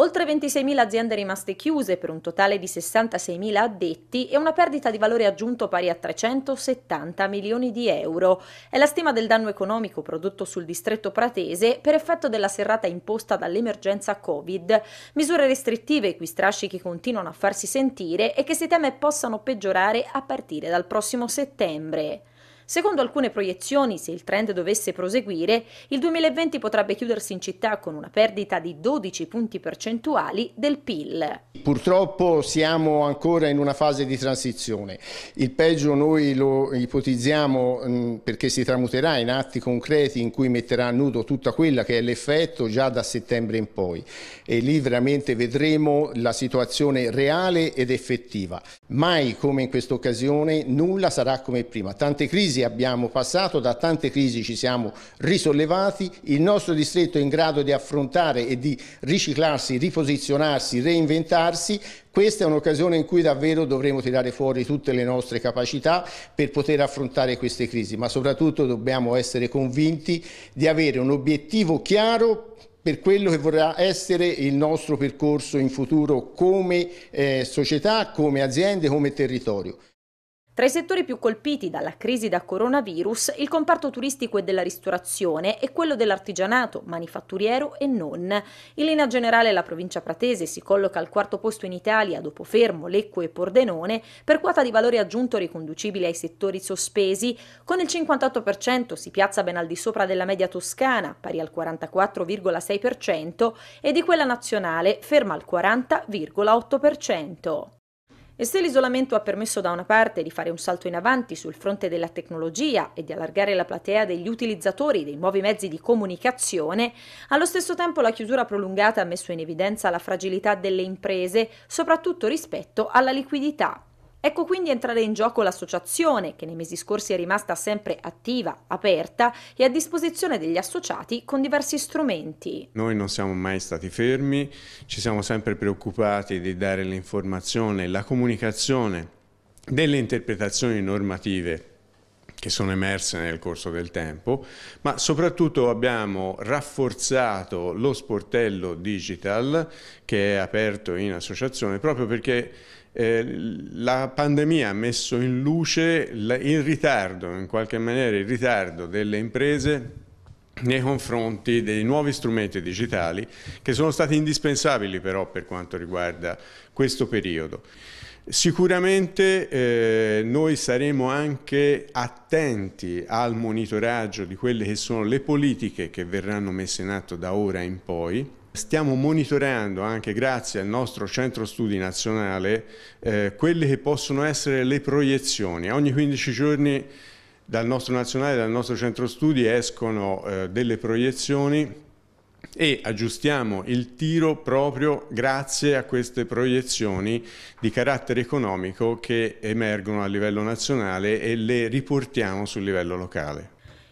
Oltre 26.000 aziende rimaste chiuse per un totale di 66.000 addetti e una perdita di valore aggiunto pari a 370 milioni di euro. È la stima del danno economico prodotto sul distretto pratese per effetto della serrata imposta dall'emergenza Covid, misure restrittive cui strascichi continuano a farsi sentire e che si teme possano peggiorare a partire dal prossimo settembre. Secondo alcune proiezioni, se il trend dovesse proseguire, il 2020 potrebbe chiudersi in città con una perdita di 12 punti percentuali del PIL. Purtroppo siamo ancora in una fase di transizione. Il peggio noi lo ipotizziamo mm, perché si tramuterà in atti concreti in cui metterà a nudo tutta quella che è l'effetto già da settembre in poi e lì veramente vedremo la situazione reale ed effettiva. Mai come in questa occasione nulla sarà come prima. Tante crisi crisi abbiamo passato, da tante crisi ci siamo risollevati, il nostro distretto è in grado di affrontare e di riciclarsi, riposizionarsi, reinventarsi, questa è un'occasione in cui davvero dovremo tirare fuori tutte le nostre capacità per poter affrontare queste crisi, ma soprattutto dobbiamo essere convinti di avere un obiettivo chiaro per quello che vorrà essere il nostro percorso in futuro come eh, società, come aziende, come territorio. Tra i settori più colpiti dalla crisi da coronavirus, il comparto turistico e della ristorazione e quello dell'artigianato, manifatturiero e non. In linea generale la provincia pratese si colloca al quarto posto in Italia dopo Fermo, Lecco e Pordenone per quota di valore aggiunto riconducibile ai settori sospesi, con il 58% si piazza ben al di sopra della media toscana, pari al 44,6% e di quella nazionale ferma al 40,8%. E se l'isolamento ha permesso da una parte di fare un salto in avanti sul fronte della tecnologia e di allargare la platea degli utilizzatori dei nuovi mezzi di comunicazione, allo stesso tempo la chiusura prolungata ha messo in evidenza la fragilità delle imprese, soprattutto rispetto alla liquidità. Ecco quindi entrare in gioco l'associazione, che nei mesi scorsi è rimasta sempre attiva, aperta e a disposizione degli associati con diversi strumenti. Noi non siamo mai stati fermi, ci siamo sempre preoccupati di dare l'informazione, e la comunicazione delle interpretazioni normative che sono emerse nel corso del tempo, ma soprattutto abbiamo rafforzato lo sportello digital che è aperto in associazione proprio perché eh, la pandemia ha messo in luce il ritardo, in qualche maniera il ritardo delle imprese nei confronti dei nuovi strumenti digitali che sono stati indispensabili però per quanto riguarda questo periodo. Sicuramente eh, noi saremo anche attenti al monitoraggio di quelle che sono le politiche che verranno messe in atto da ora in poi Stiamo monitorando anche grazie al nostro centro studi nazionale eh, quelle che possono essere le proiezioni. Ogni 15 giorni dal nostro nazionale, dal nostro centro studi escono eh, delle proiezioni e aggiustiamo il tiro proprio grazie a queste proiezioni di carattere economico che emergono a livello nazionale e le riportiamo sul livello locale.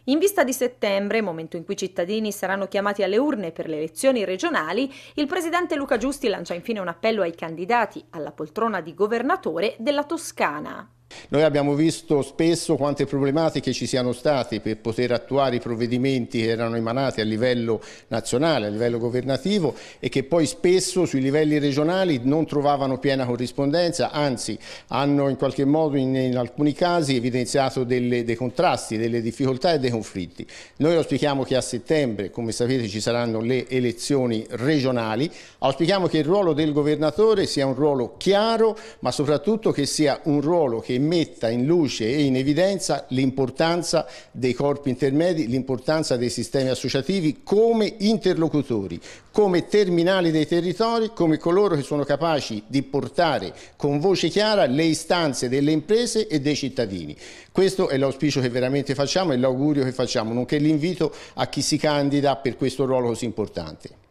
In vista di settembre, momento in cui i cittadini saranno chiamati alle urne per le elezioni regionali, il presidente Luca Giusti lancia infine un appello ai candidati alla poltrona di governatore della Toscana. Noi abbiamo visto spesso quante problematiche ci siano state per poter attuare i provvedimenti che erano emanati a livello nazionale, a livello governativo e che poi spesso sui livelli regionali non trovavano piena corrispondenza, anzi hanno in qualche modo in, in alcuni casi evidenziato delle, dei contrasti, delle difficoltà e dei conflitti. Noi auspichiamo che a settembre, come sapete, ci saranno le elezioni regionali, auspichiamo che il ruolo del governatore sia un ruolo chiaro ma soprattutto che sia un ruolo che che metta in luce e in evidenza l'importanza dei corpi intermedi, l'importanza dei sistemi associativi come interlocutori, come terminali dei territori, come coloro che sono capaci di portare con voce chiara le istanze delle imprese e dei cittadini. Questo è l'auspicio che veramente facciamo e l'augurio che facciamo, nonché l'invito a chi si candida per questo ruolo così importante.